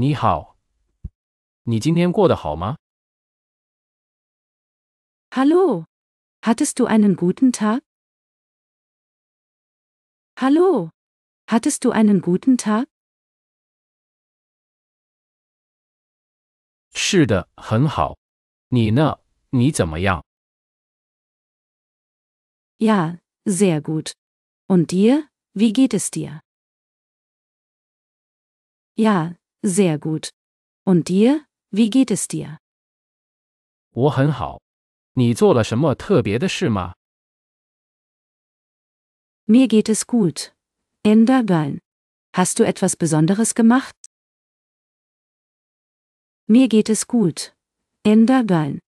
你好，你今天过得好吗？Hallo, hattest du einen guten Tag? Hallo, hattest du einen guten Tag? 是的，很好。你呢？你怎么样？Ja, sehr gut. Und dir? Wie geht es dir? Ja, sehr gut. Und dir, wie geht es dir? 我很好。你做了什么特别的事吗？Mir geht es gut. In Berlin. Hast du etwas Besonderes gemacht? Mir geht es gut. In Berlin.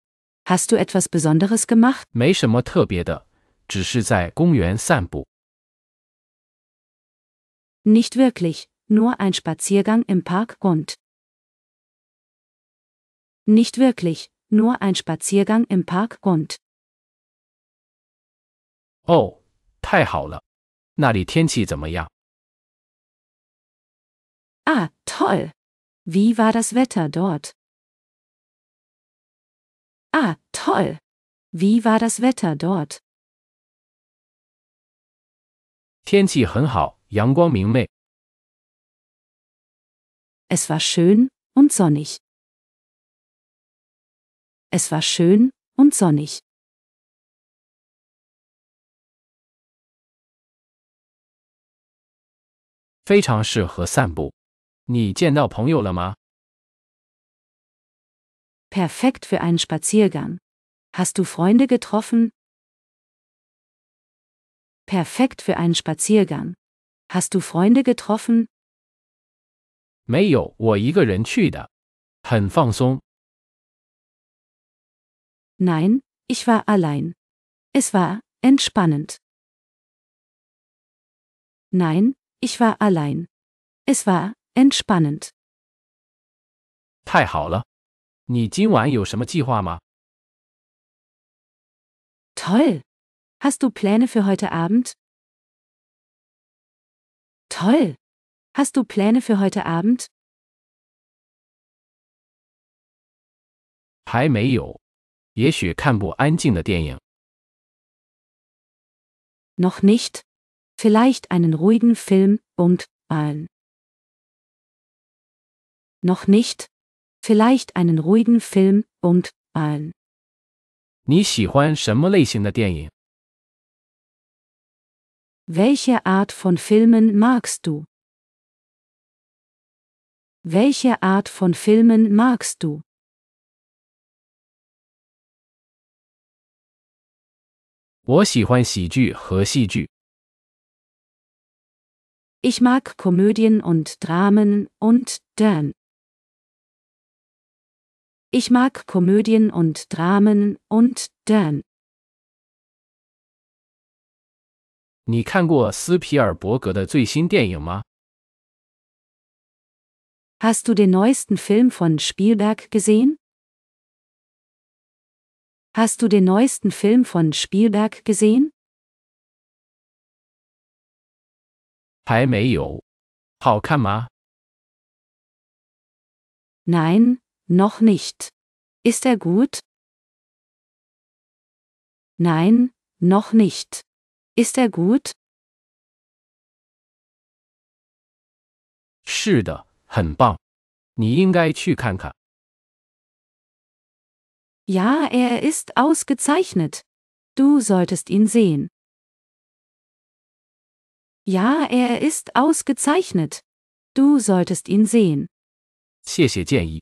Hast du etwas Besonderes gemacht? 没什么特别的，只是在公园散步。Nicht wirklich nur ein Spaziergang im Park und nicht wirklich, nur ein Spaziergang im Park und Oh, Ah, toll. Wie war das Wetter dort? Ah, toll. Wie war das Wetter dort? 天气很好，阳光明媚，es war schön und sonnig. Es war schön und sonnig. Perfekt für einen Spaziergang. Hast du Freunde getroffen? Perfekt für einen Spaziergang. Hast du Freunde getroffen? 没有，我一个人去的，很放松。Nein, ich war allein. Es war entspannend. Nein, ich war allein. Es war entspannend. 太好了，你今晚有什么计划吗？Toll. Hast du Pläne für heute Abend? Toll. Hast du Pläne für heute Abend? Noch nicht. Vielleicht einen ruhigen Film und ein. Noch nicht. Vielleicht einen ruhigen Film und ein. 你喜欢什么类型的电影？Welche Art von Filmen magst du? Welche Art von Filmen magst du? Ich mag Komödien und Dramen und Dern. Ich mag Komödien und Dramen und Dern. 你看过斯皮尔伯格的最新电影吗？Hast du den neuesten Film von Spielberg gesehen? Hast du den neuesten Film von Spielberg gesehen? Nein, noch nicht. Ist er gut? Nein, noch nicht. Ist er gut? 是的。很棒，你应该去看看。Ja, er ist ausgezeichnet. Du solltest ihn sehen. Ja, er ist ausgezeichnet. Du solltest ihn sehen. 谢谢建议。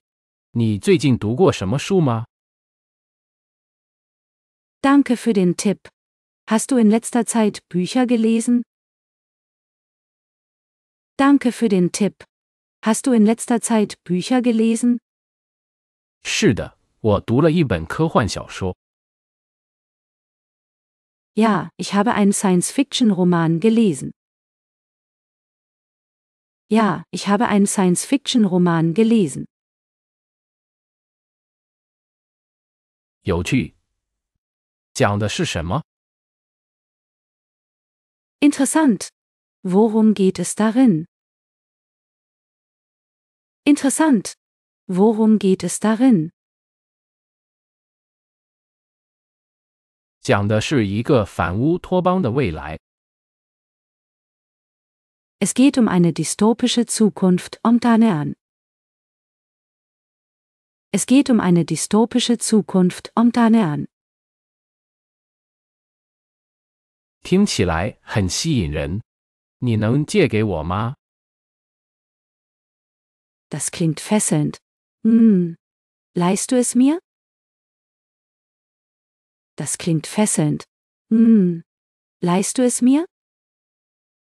你最近读过什么书吗？Danke für den Tipp. Hast du in letzter Zeit Bücher gelesen? Danke für den Tipp. Hast du in letzter Zeit Bücher gelesen? 是的，我读了一本科幻小说。Ja, ich habe einen Science-Fiction-Roman gelesen. Ja, ich habe einen Science-Fiction-Roman gelesen. 有趣，讲的是什么？Interessant. Worum geht es darin? Interessant. Worum geht es darin? 讲的是一个反乌托邦的未来。Es geht um eine dystopische Zukunft um Danean. Es geht um eine dystopische Zukunft um Danean. 听起来很吸引人，你能借给我吗？das klingt fesselnd. Hm. Leihst du es mir? Das klingt fesselnd. Hm. Leihst du es mir?